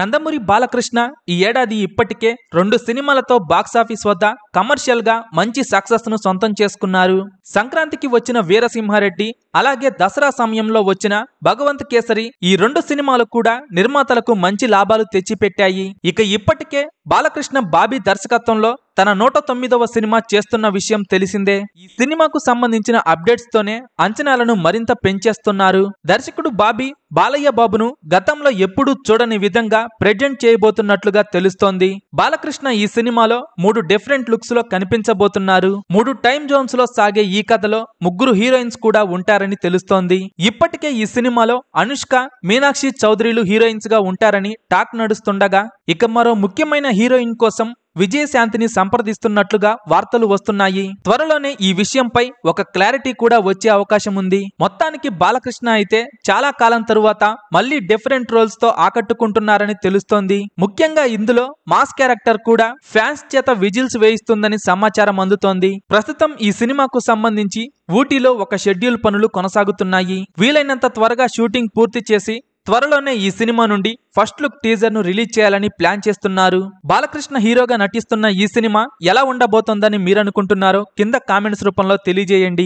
నందమూరి బాలకృష్ణ ఈ ఏడాది ఇప్పటికే రెండు సినిమాలతో బాక్సాఫీస్ వద్ద కమర్షియల్ గా మంచి సక్సెస్ ను సొంతం చేసుకున్నారు సంక్రాంతికి వచ్చిన వీరసింహారెడ్డి అలాగే దసరా సమయంలో వచ్చిన భగవంత్ కేసరి ఈ రెండు సినిమాలు కూడా నిర్మాతలకు మంచి లాభాలు తెచ్చిపెట్టాయి ఇక ఇప్పటికే బాలకృష్ణ బాబీ దర్శకత్వంలో తన నూట తొమ్మిదవ సినిమా చేస్తున్న విషయం తెలిసిందే ఈ సినిమాకు సంబంధించిన అప్డేట్స్ తోనే అంచనాలను మరింత పెంచేస్తున్నారు దర్శకుడు బాబీ బాలయ్య బాబును గతంలో ఎప్పుడూ చూడని విధంగా ప్రెజెంట్ చేయబోతున్నట్లుగా తెలుస్తోంది బాలకృష్ణ ఈ సినిమాలో మూడు డిఫరెంట్ లుక్స్ లో కనిపించబోతున్నారు మూడు టైం జోన్స్ లో సాగే ఈ కథలో ముగ్గురు హీరోయిన్స్ కూడా ఉంటారని తెలుస్తోంది ఇప్పటికే ఈ సినిమాలో అనుష్క మీనాక్షి చౌదరిలు హీరోయిన్స్ గా ఉంటారని టాక్ నడుస్తుండగా ఇక మరో ముఖ్యమైన హీరోయిన్ కోసం విజయశాంతిని సంప్రదిస్తున్నట్లుగా వార్తలు వస్తున్నాయి త్వరలోనే ఈ విషయంపై ఒక క్లారిటీ కూడా వచ్చే అవకాశం ఉంది మొత్తానికి బాలకృష్ణ అయితే చాలా కాలం తరువాత మళ్ళీ డిఫరెంట్ రోల్స్ తో ఆకట్టుకుంటున్నారని తెలుస్తోంది ముఖ్యంగా ఇందులో మాస్ క్యారెక్టర్ కూడా ఫ్యాన్స్ చేత విజిల్స్ వేయిస్తుందని సమాచారం అందుతోంది ప్రస్తుతం ఈ సినిమాకు సంబంధించి ఊటీలో ఒక షెడ్యూల్ పనులు కొనసాగుతున్నాయి వీలైనంత త్వరగా షూటింగ్ పూర్తి చేసి త్వరలోనే ఈ సినిమా నుండి ఫస్ట్ లుక్ టీజర్ ను రిలీజ్ చేయాలని ప్లాన్ చేస్తున్నారు బాలకృష్ణ హీరోగా నటిస్తున్న ఈ సినిమా ఎలా ఉండబోతోందని మీరనుకుంటున్నారో కింద కామెంట్స్ రూపంలో తెలియజేయండి